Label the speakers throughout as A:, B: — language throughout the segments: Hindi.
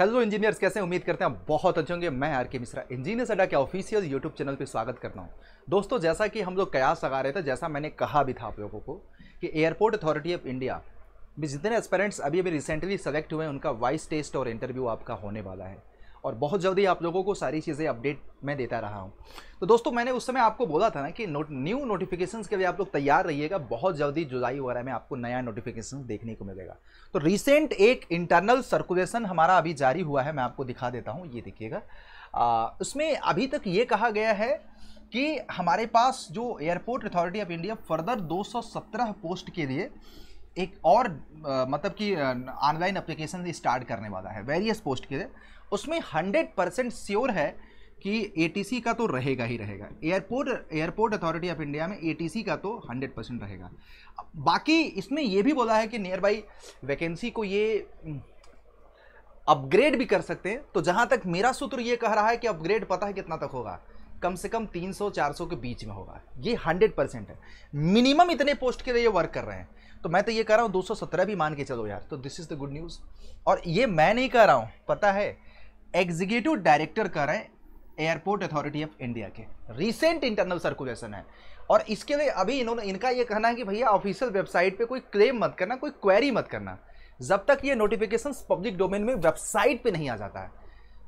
A: हेलो इंजीनियर्स कैसे उम्मीद करते हैं आप बहुत अच्छे होंगे मैं आर के मिश्रा इंजीनियर अड्डा के ऑफिशियल यूट्यूब चैनल पर स्वागत करता हूं दोस्तों जैसा कि हम लोग कयास लगा रहे थे जैसा मैंने कहा भी था आप लोगों को कि एयरपोर्ट अथॉरिटी ऑफ इंडिया में जितने एस्पेरेंट्स अभी अभी रिसेंटली सेलेक्ट हुए हैं उनका वाइस टेस्ट और इंटरव्यू आपका होने वाला है और बहुत जल्दी आप लोगों को सारी चीज़ें अपडेट मैं देता रहा हूँ तो दोस्तों मैंने उस समय आपको बोला था ना कि नोट न्यू नोटिफिकेशन के लिए आप लोग तैयार रहिएगा बहुत जल्दी जुलाई वगैरह में आपको नया नोटिफिकेशन देखने को मिलेगा तो रिसेंट एक इंटरनल सर्कुलेशन हमारा अभी जारी हुआ है मैं आपको दिखा देता हूँ ये देखिएगा उसमें अभी तक ये कहा गया है कि हमारे पास जो airport authority of India further 217 post के लिए एक और आ, मतलब कि ऑनलाइन अप्लीकेशन स्टार्ट करने वाला है वेरियस पोस्ट के उसमें हंड्रेड परसेंट श्योर है कि ए का तो रहेगा ही रहेगा airport airport authority of India में ए का तो हंड्रेड परसेंट रहेगा बाकी इसमें यह भी बोला है कि नियर बाई वैकेंसी को ये अपग्रेड हम्म, भी कर सकते हैं तो जहां तक मेरा सूत्र ये कह रहा है कि अपग्रेड पता है कितना तक होगा कम से कम 300-400 के बीच में होगा ये 100 परसेंट है मिनिमम इतने पोस्ट के लिए वर्क कर रहे हैं तो मैं तो ये कह रहा हूँ 217 भी मान के चलो यार तो this is the good news और ये मैं नहीं कह रहा हूँ पता है एग्जीक्यूटिव डायरेक्टर कह रहे हैं एयरपोर्ट अथॉरिटी ऑफ इंडिया के रिसेंट इंटरनल सर्कुलेशन है और इसके लिए अभी इन्होंने इनका ये कहना है कि भैया ऑफिशियल वेबसाइट पे कोई क्लेम मत करना कोई क्वेरी मत करना जब तक ये नोटिफिकेशन पब्लिक डोमेन में वेबसाइट पे नहीं आ जाता है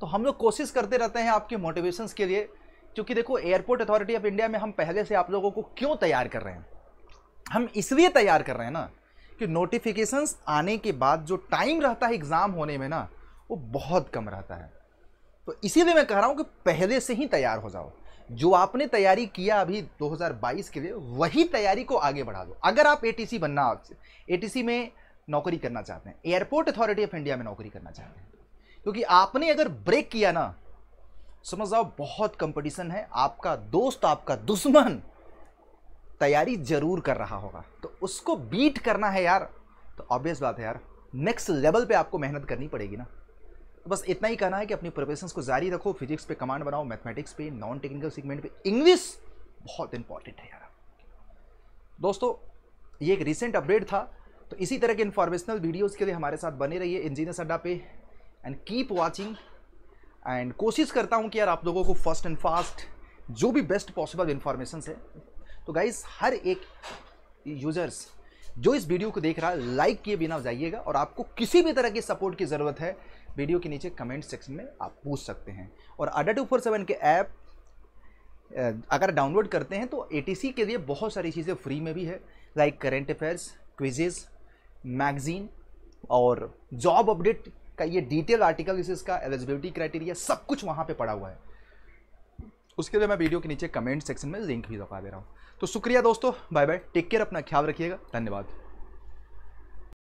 A: तो हम लोग कोशिश करते रहते हैं आपके मोटिवेशंस के लिए क्योंकि देखो एयरपोर्ट अथॉरिटी ऑफ इंडिया में हम पहले से आप लोगों को क्यों तैयार कर रहे हैं हम इसलिए तैयार कर रहे हैं ना कि नोटिफिकेशंस आने के बाद जो टाइम रहता है एग्ज़ाम होने में ना वो बहुत कम रहता है तो इसीलिए मैं कह रहा हूँ कि पहले से ही तैयार हो जाओ जो आपने तैयारी किया अभी 2022 के लिए वही तैयारी को आगे बढ़ा दो अगर आप एटीसी बनना एटीसी में नौकरी करना चाहते हैं एयरपोर्ट अथॉरिटी ऑफ इंडिया में नौकरी करना चाहते हैं क्योंकि आपने अगर ब्रेक किया ना समझ जाओ बहुत कंपटीशन है आपका दोस्त आपका दुश्मन तैयारी जरूर कर रहा होगा तो उसको बीट करना है यार तो ऑब्वियस बात है यार नेक्स्ट लेवल पे आपको मेहनत करनी पड़ेगी ना तो बस इतना ही कहना है कि अपनी प्रिपरेशन को जारी रखो फिजिक्स पे कमांड बनाओ मैथमेटिक्स पे नॉन टेक्निकल सेगमेंट पे इंग्लिश बहुत इंपॉर्टेंट है यार दोस्तों ये एक रिसेंट अपडेट था तो इसी तरह के इन्फॉर्मेशनल वीडियोज़ के लिए हमारे साथ बने रहिए इंजीनियर्स अड्डा पे एंड कीप वॉचिंग एंड कोशिश करता हूँ कि यार आप लोगों को फर्स्ट एंड फास्ट जो भी बेस्ट पॉसिबल इन्फॉर्मेशन है तो गाइज हर एक यूजर्स जो इस वीडियो को देख रहा है लाइक किए बिना जाइएगा और आपको किसी भी तरह की सपोर्ट की ज़रूरत है वीडियो के नीचे कमेंट सेक्शन में आप पूछ सकते हैं और अडा टू फोर सेवन के ऐप अगर डाउनलोड करते हैं तो ए के लिए बहुत सारी चीज़ें फ्री में भी है like current affairs quizzes magazine और जॉब अपडेट का ये डिटेल आर्टिकल इस इसका एलिजिबिलिटी क्राइटेरिया सब कुछ वहाँ पे पड़ा हुआ है उसके लिए मैं वीडियो के नीचे कमेंट सेक्शन में लिंक भी दफा दे रहा हूँ तो शुक्रिया दोस्तों बाय बाय टेक केयर अपना ख्याल रखिएगा धन्यवाद